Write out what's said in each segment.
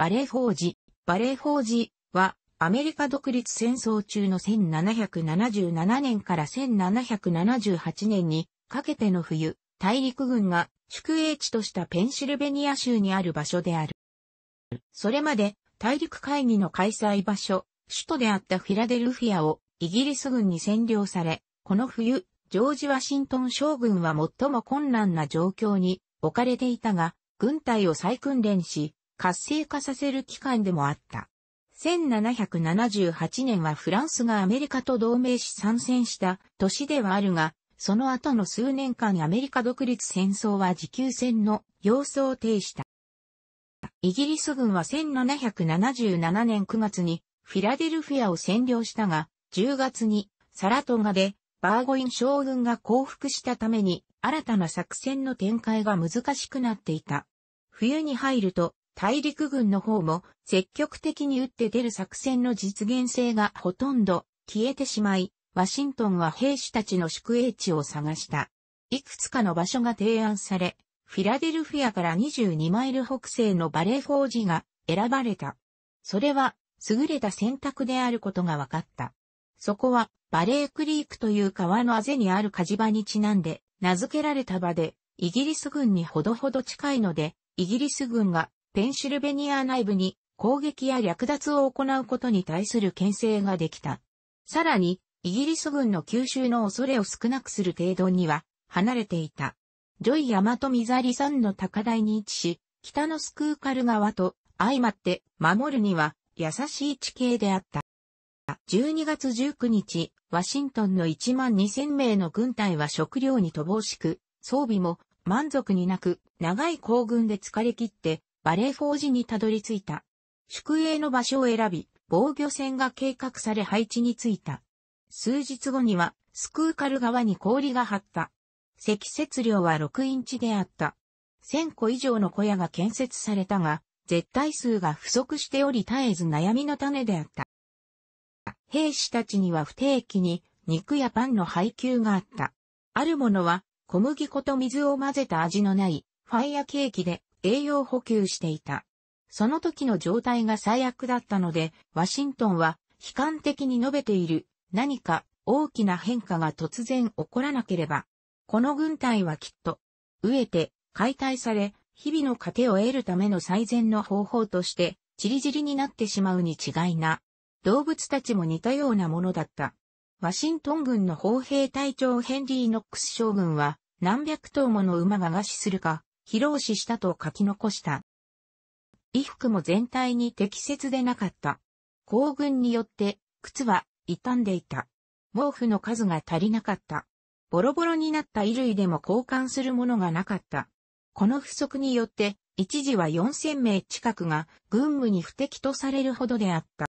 バレー法事、バレー法事は、アメリカ独立戦争中の1777年から1778年にかけての冬、大陸軍が宿営地としたペンシルベニア州にある場所である。それまで大陸会議の開催場所、首都であったフィラデルフィアをイギリス軍に占領され、この冬、ジョージ・ワシントン将軍は最も困難な状況に置かれていたが、軍隊を再訓練し、活性化させる機関でもあった。1778年はフランスがアメリカと同盟し参戦した年ではあるが、その後の数年間アメリカ独立戦争は持久戦の様相を呈した。イギリス軍は1777年9月にフィラデルフィアを占領したが、10月にサラトガでバーゴイン将軍が降伏したために新たな作戦の展開が難しくなっていた。冬に入ると大陸軍の方も積極的に撃って出る作戦の実現性がほとんど消えてしまい、ワシントンは兵士たちの宿営地を探した。いくつかの場所が提案され、フィラデルフィアから22マイル北西のバレーフォージが選ばれた。それは優れた選択であることが分かった。そこはバレークリークという川のあぜにある火事場にちなんで名付けられた場で、イギリス軍にほどほど近いので、イギリス軍がペンシルベニア内部に攻撃や略奪を行うことに対する牽制ができた。さらに、イギリス軍の吸収の恐れを少なくする程度には離れていた。ジョイ・ヤマト・ミザリ山の高台に位置し、北のスクーカル川と相まって守るには優しい地形であった。12月19日、ワシントンの1万2000名の軍隊は食料に乏しく、装備も満足になく、長い行軍で疲れ切ってバレーフォージにたどり着いた。宿営の場所を選び、防御船が計画され配置についた。数日後には、スクーカル側に氷が張った。積雪量は6インチであった。1000個以上の小屋が建設されたが、絶対数が不足しており絶えず悩みの種であった。兵士たちには不定期に肉やパンの配給があった。あるものは小麦粉と水を混ぜた味のないファイヤーケーキで、栄養補給していた。その時の状態が最悪だったので、ワシントンは悲観的に述べている何か大きな変化が突然起こらなければ、この軍隊はきっと、飢えて解体され、日々の糧を得るための最善の方法として、散りぢりになってしまうに違いな。動物たちも似たようなものだった。ワシントン軍の砲兵隊長ヘンリー・ノックス将軍は、何百頭もの馬が餓死するか、疲労死したと書き残した。衣服も全体に適切でなかった。行軍によって靴は傷んでいた。毛布の数が足りなかった。ボロボロになった衣類でも交換するものがなかった。この不足によって一時は4000名近くが軍務に不適とされるほどであった。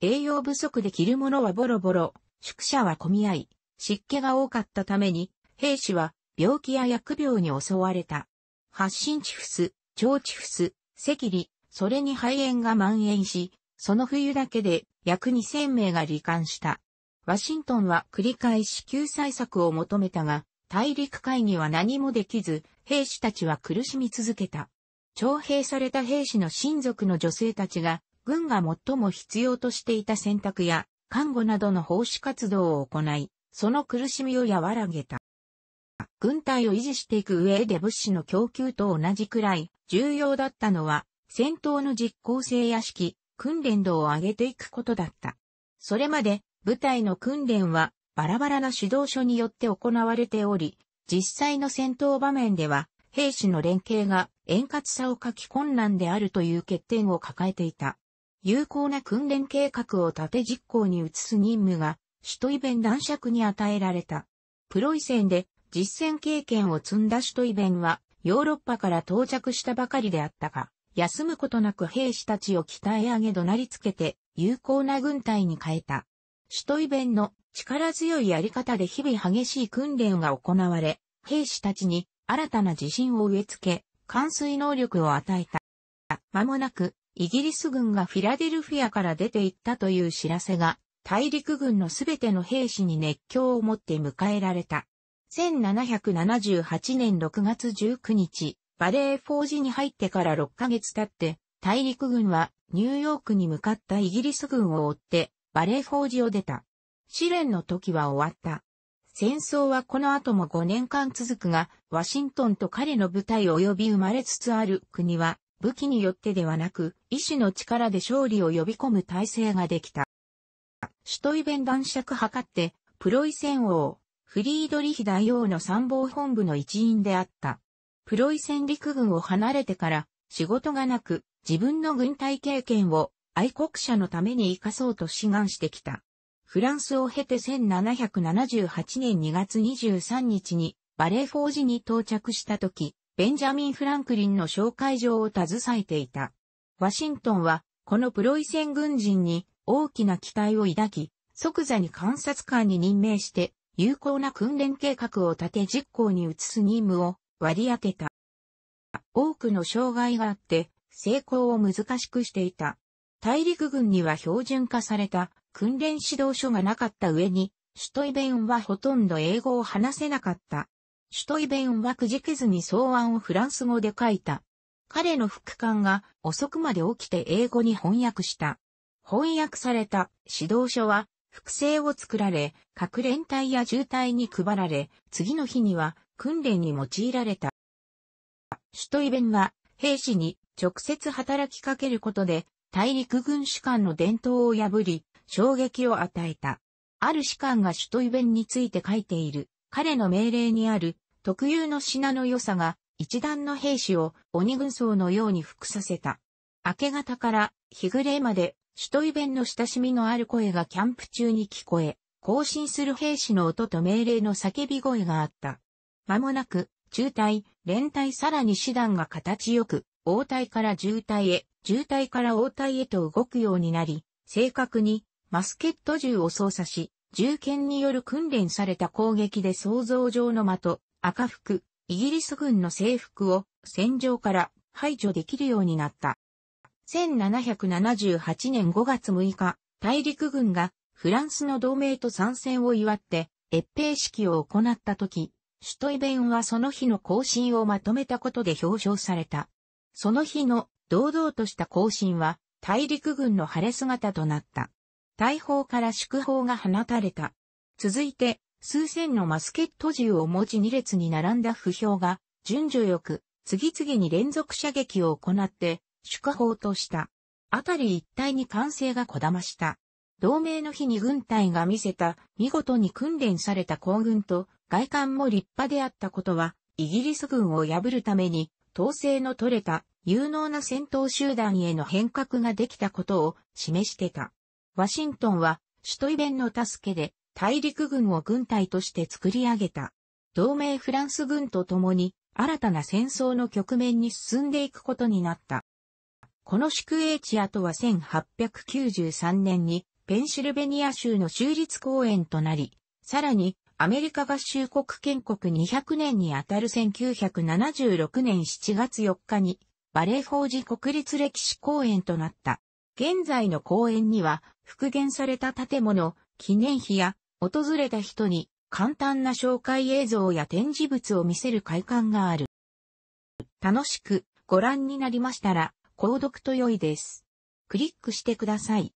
栄養不足で着るものはボロボロ、宿舎は混み合い、湿気が多かったために、兵士は病気や薬病に襲われた。発疹チフス、腸チフス、赤痢、それに肺炎が蔓延し、その冬だけで約2000名が罹患した。ワシントンは繰り返し救済策を求めたが、大陸会議は何もできず、兵士たちは苦しみ続けた。徴兵された兵士の親族の女性たちが、軍が最も必要としていた選択や、看護などの奉仕活動を行い、その苦しみを和らげた。軍隊を維持していく上で物資の供給と同じくらい重要だったのは、戦闘の実効性や指揮、訓練度を上げていくことだった。それまで部隊の訓練はバラバラな指導書によって行われており、実際の戦闘場面では兵士の連携が円滑さを書き困難であるという欠点を抱えていた。有効な訓練計画を縦実行に移す任務が首都イベン男爵に与えられた。プロイセンで実戦経験を積んだシュトイベンは、ヨーロッパから到着したばかりであったが、休むことなく兵士たちを鍛え上げ怒鳴りつけて、有効な軍隊に変えた。シュトイベンの力強いやり方で日々激しい訓練が行われ、兵士たちに新たな自信を植え付け、冠水能力を与えた。間もなく、イギリス軍がフィラデルフィアから出て行ったという知らせが、大陸軍のすべての兵士に熱狂を持って迎えられた。1778年6月19日、バレーフォージに入ってから6ヶ月経って、大陸軍はニューヨークに向かったイギリス軍を追って、バレーフォージを出た。試練の時は終わった。戦争はこの後も5年間続くが、ワシントンと彼の部隊及び生まれつつある国は、武器によってではなく、意志の力で勝利を呼び込む体制ができた。首都イベン男爵測って、プロイセン王、フリードリヒ大王の参謀本部の一員であった。プロイセン陸軍を離れてから仕事がなく自分の軍隊経験を愛国者のために生かそうと志願してきた。フランスを経て1778年2月23日にバレーフォージに到着した時、ベンジャミン・フランクリンの紹介状を携えていた。ワシントンは、このプロイセン軍人に大きな期待を抱き、即座に観察官に任命して有効な訓練計画を立て実行に移す任務を割り当てた。多くの障害があって、成功を難しくしていた。大陸軍には標準化された訓練指導書がなかった上に、首都イベンはほとんど英語を話せなかった。首都イベンはくじけずに草案をフランス語で書いた。彼の副官が遅くまで起きて英語に翻訳した。翻訳された指導書は複製を作られ、各連隊や重隊に配られ、次の日には訓練に用いられた。首都イベンは兵士に直接働きかけることで、大陸軍士官の伝統を破り、衝撃を与えた。ある士官が首都イベンについて書いている、彼の命令にある特有の品の良さが、一段の兵士を鬼軍曹のように服させた。明け方から日暮れまで首都イベンの親しみのある声がキャンプ中に聞こえ、行進する兵士の音と命令の叫び声があった。間もなく、中隊、連隊さらに手段が形よく、応隊から渋滞へ、渋滞から応隊へと動くようになり、正確にマスケット銃を操作し、銃剣による訓練された攻撃で想像上の的、赤服、イギリス軍の制服を戦場から排除できるようになった。1778年5月6日、大陸軍がフランスの同盟と参戦を祝って越平式を行った時、シュトイベンはその日の行進をまとめたことで表彰された。その日の堂々とした行進は大陸軍の晴れ姿となった。大砲から祝砲が放たれた。続いて、数千のマスケット銃を持ち2列に並んだ不評が、順序よく、次々に連続射撃を行って、宿法とした。あたり一帯に歓声がこだました。同盟の日に軍隊が見せた見事に訓練された行軍と外観も立派であったことは、イギリス軍を破るために統制の取れた有能な戦闘集団への変革ができたことを示してた。ワシントンは首都イベンの助けで大陸軍を軍隊として作り上げた。同盟フランス軍と共に新たな戦争の局面に進んでいくことになった。この宿営地跡は1893年にペンシルベニア州の州立公園となり、さらにアメリカ合衆国建国200年にあたる1976年7月4日にバレー法事国立歴史公園となった。現在の公園には復元された建物、記念碑や訪れた人に簡単な紹介映像や展示物を見せる会館がある。楽しくご覧になりましたら購読と良いです。クリックしてください。